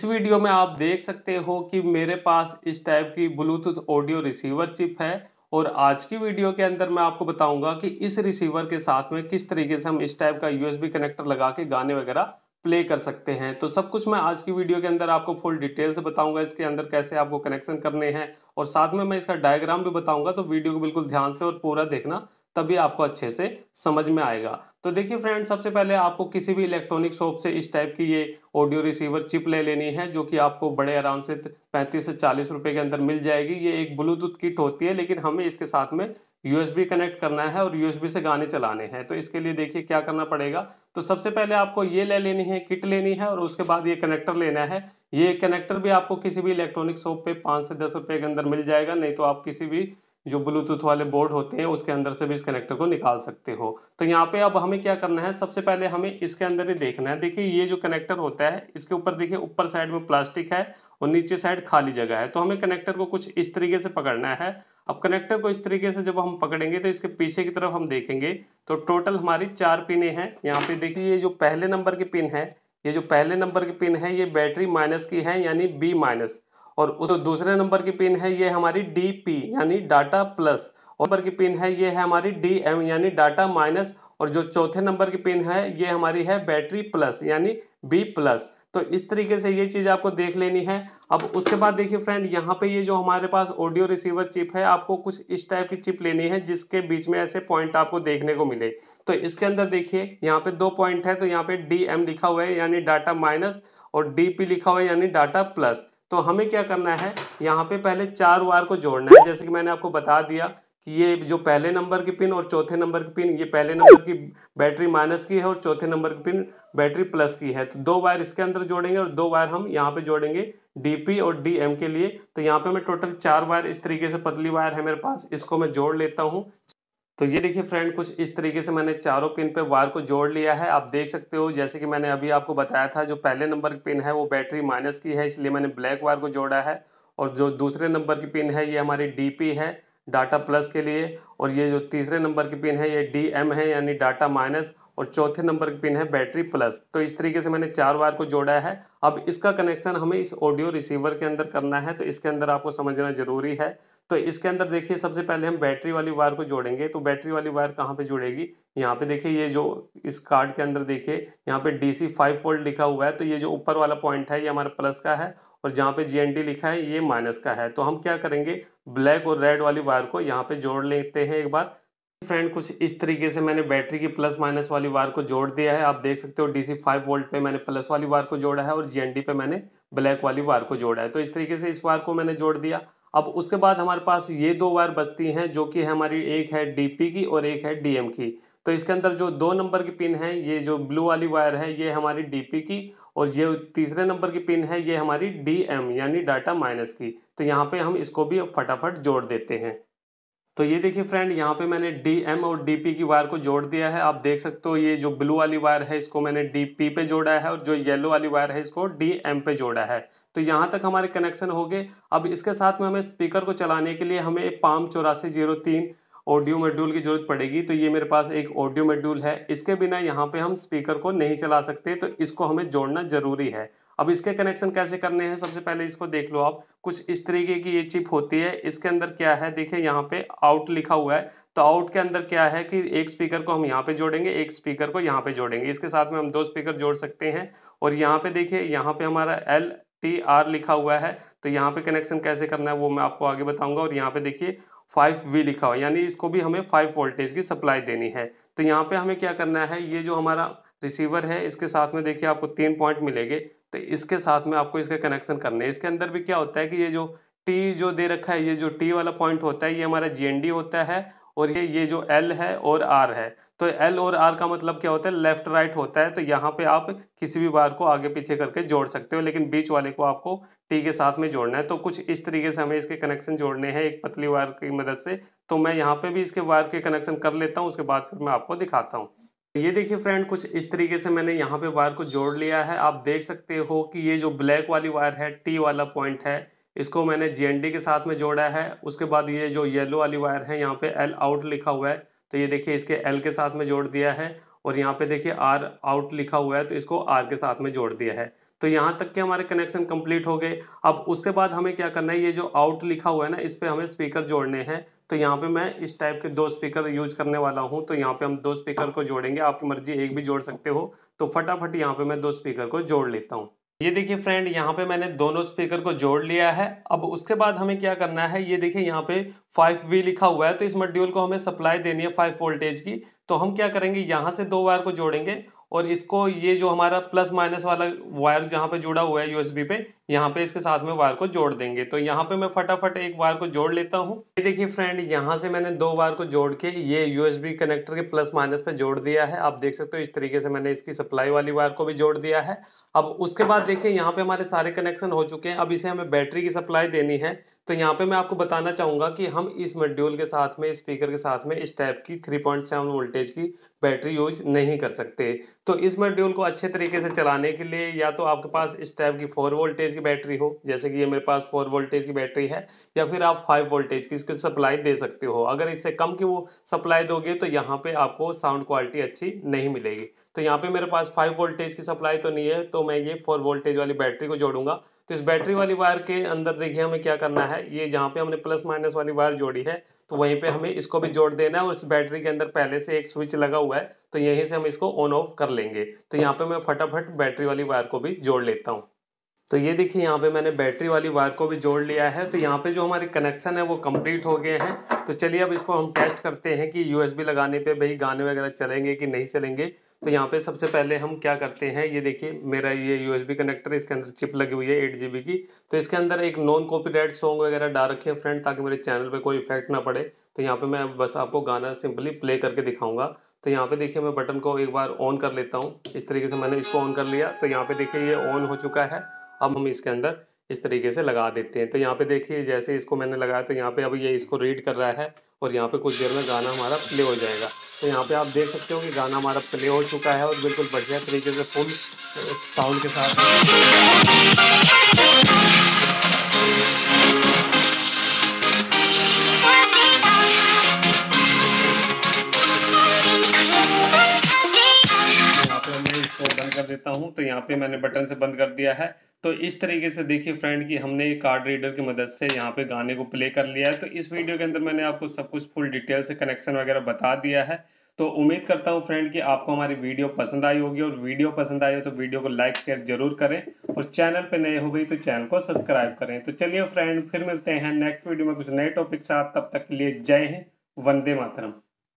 इस वीडियो में आप देख सकते हो कि मेरे पास इस टाइप की ब्लूटूथ ऑडियो रिसीवर चिप है और आज की वीडियो के अंदर मैं आपको बताऊंगा कि इस रिसीवर के साथ में किस तरीके से हम इस टाइप का यूएसबी कनेक्टर लगा के गाने वगैरह प्ले कर सकते हैं तो सब कुछ मैं आज की वीडियो के अंदर आपको फुल डिटेल से बताऊंगा इसके अंदर कैसे आपको कनेक्शन करने हैं और साथ में मैं इसका डायग्राम भी बताऊंगा तो वीडियो को बिल्कुल ध्यान से और पूरा देखना तभी आपको अच्छे से समझ में आएगा तो देखिए फ्रेंड सबसे पहले आपको किसी भी इलेक्ट्रॉनिक शॉप से इस टाइप की ये ऑडियो रिसीवर चिप ले लेनी है जो कि आपको बड़े आराम से पैंतीस से चालीस रुपये के अंदर मिल जाएगी ये एक ब्लूटूथ किट होती है लेकिन हमें इसके साथ में यूएसबी कनेक्ट करना है और यूएसबी से गाने चलाने हैं तो इसके लिए देखिए क्या करना पड़ेगा तो सबसे पहले आपको ये ले लेनी है किट लेनी है और उसके बाद ये कनेक्टर लेना है ये कनेक्टर भी आपको किसी भी इलेक्ट्रॉनिक शॉप पे पाँच से दस रुपये के अंदर मिल जाएगा नहीं तो आप किसी भी जो ब्लूटूथ वाले बोर्ड होते हैं उसके अंदर से भी इस कनेक्टर को निकाल सकते हो तो यहाँ पे अब हमें क्या करना है सबसे पहले हमें इसके अंदर ही देखना है देखिए ये जो कनेक्टर होता है इसके ऊपर देखिए ऊपर साइड में प्लास्टिक है और नीचे साइड खाली जगह है तो हमें कनेक्टर को कुछ इस तरीके से पकड़ना है अब कनेक्टर को इस तरीके से जब हम पकड़ेंगे तो इसके पीछे की तरफ हम देखेंगे तो टोटल हमारी चार पिने हैं यहाँ पे देखिए ये जो पहले नंबर की पिन है ये जो पहले नंबर की पिन है ये बैटरी माइनस की है यानी बी माइनस और उस दूसरे नंबर की पिन है ये हमारी डी पी यानी डाटा प्लस और नंबर की पिन है ये है हमारी डी एम यानी डाटा माइनस और जो चौथे नंबर की पिन है ये हमारी है बैटरी प्लस यानी बी प्लस तो इस तरीके से ये चीज़ आपको देख लेनी है अब उसके बाद देखिए फ्रेंड यहाँ पे ये जो हमारे पास ऑडियो रिसीवर चिप है आपको कुछ इस टाइप की चिप लेनी है जिसके बीच में ऐसे पॉइंट आपको देखने को मिले तो इसके अंदर देखिए यहाँ पे दो पॉइंट है तो यहाँ पे डी एम लिखा हुआ है यानी डाटा माइनस और डी पी लिखा हुआ है यानी डाटा प्लस तो हमें क्या करना है यहाँ पे पहले चार वायर को जोड़ना है जैसे कि मैंने आपको बता दिया कि ये जो पहले नंबर की पिन और चौथे नंबर की पिन ये पहले नंबर की बैटरी माइनस की है और चौथे नंबर की पिन बैटरी प्लस की है तो दो वायर इसके अंदर जोड़ेंगे और दो वायर हम यहाँ पे जोड़ेंगे डीपी और डीएम के लिए तो यहाँ पे मैं टोटल चार वायर इस तरीके से पतली वायर है मेरे पास इसको मैं जोड़ लेता हूँ तो ये देखिए फ्रेंड कुछ इस तरीके से मैंने चारों पिन पे वायर को जोड़ लिया है आप देख सकते हो जैसे कि मैंने अभी आपको बताया था जो पहले नंबर की पिन है वो बैटरी माइनस की है इसलिए मैंने ब्लैक वायर को जोड़ा है और जो दूसरे नंबर की पिन है ये हमारी डी है डाटा प्लस के लिए और ये जो तीसरे नंबर की पिन है ये डी है यानी डाटा माइनस और चौथे नंबर पिन है बैटरी प्लस तो इस तरीके से मैंने चार वायर को जोड़ा है अब इसका कनेक्शन हमें इस ऑडियो रिसीवर के अंदर करना है तो इसके अंदर आपको समझना ज़रूरी है तो इसके अंदर देखिए सबसे पहले हम बैटरी वाली वायर को जोड़ेंगे तो बैटरी वाली वायर कहाँ पे जुड़ेगी यहाँ पे देखिए ये जो इस कार्ड के अंदर देखिए यहाँ पे डी सी फाइव वोल्ट लिखा हुआ है तो ये जो ऊपर वाला पॉइंट है ये हमारा प्लस का है और जहाँ पे जी लिखा है ये माइनस का है तो हम क्या करेंगे ब्लैक और रेड वाली वायर को यहाँ पे जोड़ लेते हैं एक बार फ्रेंड कुछ इस तरीके से मैंने बैटरी की प्लस माइनस वाली वायर को जोड़ दिया है आप देख सकते हो डीसी 5 वोल्ट पे मैंने प्लस वाली वायर को जोड़ा है और जीएनडी पे मैंने ब्लैक वाली वायर को जोड़ा है तो इस तरीके से इस वायर को मैंने जोड़ दिया अब उसके बाद हमारे पास ये दो वायर बचती हैं जो कि है हमारी एक है डीपी की और एक है डीएम की तो इसके अंदर जो दो नंबर की पिन है ये जो ब्लू वाली वायर है ये हमारी डीपी की और ये तीसरे नंबर की पिन है ये हमारी डीएम यानी डाटा माइनस की तो यहाँ पे हम इसको भी फटाफट जोड़ देते हैं तो ये देखिए फ्रेंड यहाँ पे मैंने डी एम और डी पी की वायर को जोड़ दिया है आप देख सकते हो ये जो ब्लू वाली वायर है इसको मैंने डी पी पे जोड़ा है और जो येलो वाली वायर है इसको डी एम पे जोड़ा है तो यहाँ तक हमारे कनेक्शन हो गए अब इसके साथ में हमें स्पीकर को चलाने के लिए हमें पाम चौरासी जीरो तीन ऑडियो मेड्यूल की ज़रूरत पड़ेगी तो ये मेरे पास एक ऑडियो मेड्यूल है इसके बिना यहाँ पे हम स्पीकर को नहीं चला सकते तो इसको हमें जोड़ना ज़रूरी है अब इसके कनेक्शन कैसे करने हैं सबसे पहले इसको देख लो आप कुछ इस तरीके की ये चिप होती है इसके अंदर क्या है देखिए यहाँ पे आउट लिखा हुआ है तो आउट के अंदर क्या है कि एक स्पीकर को हम यहाँ पे जोड़ेंगे एक स्पीकर को यहाँ पे जोड़ेंगे इसके साथ में हम दो स्पीकर जोड़ सकते हैं और यहाँ पे देखिए यहाँ पे हमारा एल टी आर लिखा हुआ है तो यहाँ पे कनेक्शन कैसे करना है वो मैं आपको आगे बताऊंगा और यहाँ पे देखिए फाइव वी लिखा हुआ यानी इसको भी हमें फाइव वोल्टेज की सप्लाई देनी है तो यहाँ पे हमें क्या करना है ये जो हमारा रिसीवर है इसके साथ में देखिए आपको तीन पॉइंट मिलेंगे तो इसके साथ में आपको इसका कनेक्शन करने है इसके अंदर भी क्या होता है कि ये जो टी जो दे रखा है ये जो टी वाला पॉइंट होता है ये हमारा जी होता है और ये ये जो L है और आर है तो एल और आर का मतलब क्या होता है लेफ्ट राइट होता है तो यहाँ पे आप किसी भी बार को आगे पीछे करके जोड़ सकते हो लेकिन बीच वाले को आपको T के साथ में जोड़ना है तो कुछ इस तरीके से हमें इसके कनेक्शन जोड़ने हैं एक पतली वायर की मदद से तो मैं यहाँ पे भी इसके वायर के कनेक्शन कर लेता हूँ उसके बाद फिर मैं आपको दिखाता हूँ ये देखिए फ्रेंड कुछ इस तरीके से मैंने यहाँ पे वायर को जोड़ लिया है आप देख सकते हो कि ये जो ब्लैक वाली वायर है टी वाला पॉइंट है इसको मैंने जी के साथ में जोड़ा है उसके बाद ये जो येलो वाली वायर है यहाँ पे एल आउट लिखा हुआ है तो ये देखिए इसके एल के साथ में जोड़ दिया है और यहाँ पे देखिए आर आउट लिखा हुआ है तो इसको आर के साथ में जोड़ दिया है तो यहाँ तक के हमारे कनेक्शन कंप्लीट हो गए अब उसके बाद हमें क्या करना है ये जो आउट लिखा हुआ है ना इस पर हमें स्पीकर जोड़ने हैं तो यहाँ पे मैं इस टाइप के दो स्पीकर यूज करने वाला हूँ तो यहाँ पे हम दो स्पीकर को जोड़ेंगे आपकी मर्जी एक भी जोड़ सकते हो तो फटाफट यहाँ पे मैं दो स्पीकर को जोड़ लेता हूँ ये देखिए फ्रेंड यहाँ पे मैंने दोनों स्पीकर को जोड़ लिया है अब उसके बाद हमें क्या करना है ये देखिए यहाँ पे 5V लिखा हुआ है तो इस मॉड्यूल को हमें सप्लाई देनी है 5 वोल्टेज की तो हम क्या करेंगे यहाँ से दो वायर को जोड़ेंगे और इसको ये जो हमारा प्लस माइनस वाला वायर जहाँ पे जुड़ा हुआ है यूएसबी पे यहाँ पे इसके साथ में वायर को जोड़ देंगे तो यहाँ पे मैं फटाफट एक वायर को जोड़ लेता हूँ ये देखिए फ्रेंड यहाँ से मैंने दो वायर को जोड़ के ये यूएसबी कनेक्टर के प्लस माइनस पे जोड़ दिया है आप देख सकते हो इस तरीके से मैंने इसकी सप्लाई वाली वायर को भी जोड़ दिया है अब उसके बाद देखिए यहाँ पे हमारे सारे कनेक्शन हो चुके हैं अब इसे हमें बैटरी की सप्लाई देनी है तो यहाँ पे मैं आपको बताना चाहूँगा कि हम इस मॉड्यूल के साथ में स्पीकर के साथ में इस टाइप की 3.7 वोल्टेज की बैटरी यूज नहीं कर सकते तो इस मॉड्यूल को अच्छे तरीके से चलाने के लिए या तो आपके पास इस टाइप की 4 वोल्टेज की बैटरी हो जैसे कि ये मेरे पास 4 वोल्टेज की बैटरी है या फिर आप फाइव वोल्टेज की इसकी सप्लाई दे सकते हो अगर इससे कम की वो सप्लाई दोगे तो यहाँ पर आपको साउंड क्वालिटी अच्छी नहीं मिलेगी तो यहाँ पर मेरे पास फाइव वोल्टेज की सप्लाई तो नहीं है तो मैं ये फोर वोल्टेज वाली बैटरी को जोड़ूंगा तो इस बैटरी वाली वायर के अंदर देखिए हमें क्या करना है ये जहाँ पे हमने प्लस माइनस वाली वायर जोड़ी है तो वहीं पे हमें इसको भी जोड़ देना है और इस बैटरी के अंदर पहले से एक स्विच लगा हुआ है तो यहीं से हम इसको ऑन ऑफ कर लेंगे तो यहाँ पे मैं फटाफट बैटरी वाली वायर को भी जोड़ लेता हूँ तो ये देखिए यहाँ पे मैंने बैटरी वाली वायर को भी जोड़ लिया है तो यहाँ पे जो हमारे कनेक्शन है वो कंप्लीट हो गए हैं तो चलिए अब इसको हम टेस्ट करते हैं कि यूएसबी लगाने पे भाई गाने वगैरह चलेंगे कि नहीं चलेंगे तो यहाँ पे सबसे पहले हम क्या करते हैं ये देखिए मेरा ये यूएसबी कनेक्टर इसके अंदर चिप लगी हुई है एट की तो इसके अंदर एक नॉन कॉपी सॉन्ग वगैरह डाल रखे हैं फ्रेंड ताकि मेरे चैनल पर कोई इफेक्ट ना पड़े तो यहाँ पर मैं बस आपको गाना सिंपली प्ले करके दिखाऊँगा तो यहाँ पे देखिए मैं बटन को एक बार ऑन कर लेता हूँ इस तरीके से मैंने इसको ऑन कर लिया तो यहाँ पे देखिए ये ऑन हो चुका है अब हम इसके अंदर इस तरीके से लगा देते हैं तो यहाँ पे देखिए जैसे इसको मैंने लगाया तो यहाँ पे अब ये इसको रीड कर रहा है और यहाँ पे कुछ देर में गाना हमारा प्ले हो जाएगा तो यहाँ पे आप देख सकते हो कि गाना हमारा प्ले हो चुका है और बिल्कुल बढ़िया तरीके से फुल साउंड के साथ इसको बंद कर देता हूँ तो यहाँ पे मैंने बटन से बंद कर दिया है तो इस तरीके से देखिए फ्रेंड कि हमने कार्ड रीडर की मदद से यहाँ पे गाने को प्ले कर लिया है तो इस वीडियो के अंदर मैंने आपको सब कुछ फुल डिटेल से कनेक्शन वगैरह बता दिया है तो उम्मीद करता हूँ फ्रेंड कि आपको हमारी वीडियो पसंद आई होगी और वीडियो पसंद आई हो तो वीडियो को लाइक शेयर जरूर करें और चैनल पर नए हो गई तो चैनल को सब्सक्राइब करें तो चलिए फ्रेंड फिर मिलते हैं नेक्स्ट वीडियो में कुछ नए टॉपिक साथ तब तक के लिए जय हिंद वंदे मातरम